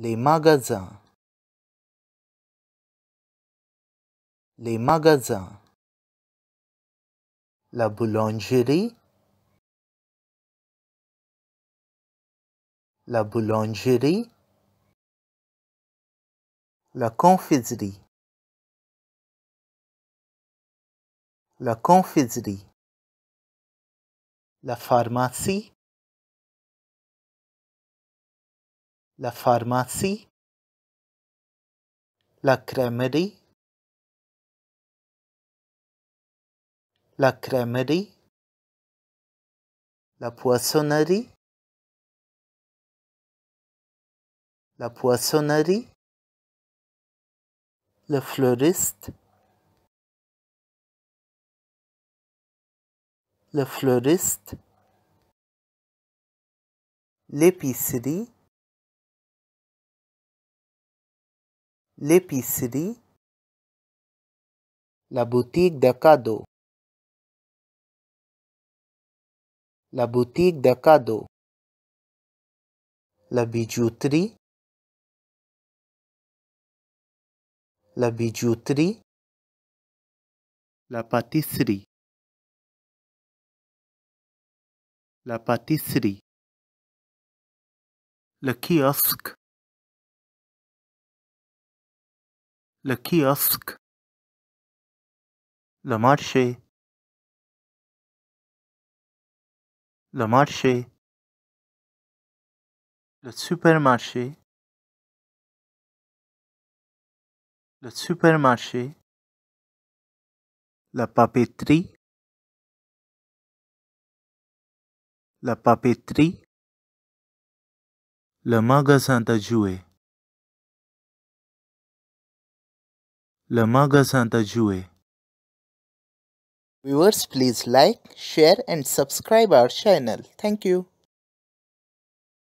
Les magasins. Les magasins. La boulangerie. La boulangerie. La confiserie. La confiserie. La pharmacie. la pharmacie, la crèmerie, la crèmerie, la poissonnerie, la poissonnerie, le fleuriste, le fleuriste, l'épicerie, l'épicerie, la boutique de la boutique de la bijouterie, la bijouterie, la pâtisserie, la pâtisserie, le kiosque, le kiosque, le marché, le marché, le supermarché, le supermarché, la papeterie, la papeterie, le magasin de jouets. La Maga Santa Jue. Viewers, please like, share and subscribe our channel. Thank you.